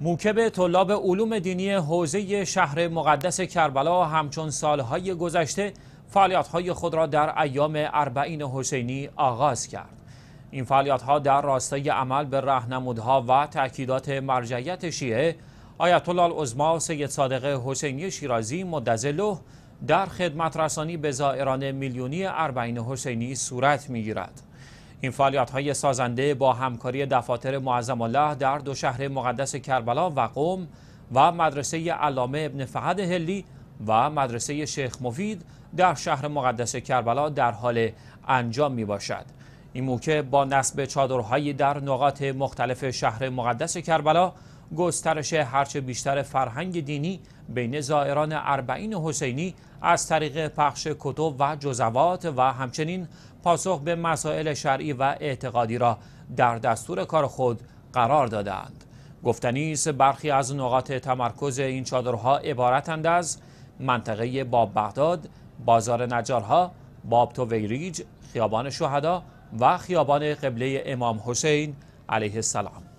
موکب طلاب علوم دینی حوزه شهر مقدس کربلا همچون سالهای گذشته فعالیت‌های خود را در ایام اربعین حسینی آغاز کرد. این فعالیت‌ها در راستای عمل به رهنمودها و تأکیدات مرجعیت شیعه آیت الله العظما سید صادق حسینی شیرازی مدزله در خدمت رسانی به زائران میلیونی اربعین حسینی صورت میگیرد. این فعالیت های سازنده با همکاری دفاتر معظم الله در دو شهر مقدس کربلا و قوم و مدرسه علامه ابن فهد هلی و مدرسه شیخ مفید در شهر مقدس کربلا در حال انجام می باشد. این موکه با نصب چادرهایی در نقاط مختلف شهر مقدس کربلا گسترش هرچه بیشتر فرهنگ دینی بین زائران اربعین حسینی از طریق پخش کتب و جزوات و همچنین پاسخ به مسائل شرعی و اعتقادی را در دستور کار خود قرار دادند. گفتنی است برخی از نقاط تمرکز این چادرها عبارتند از منطقه باب بغداد، بازار نجارها، باب ویریج، خیابان شهدا و خیابان قبله امام حسین علیه السلام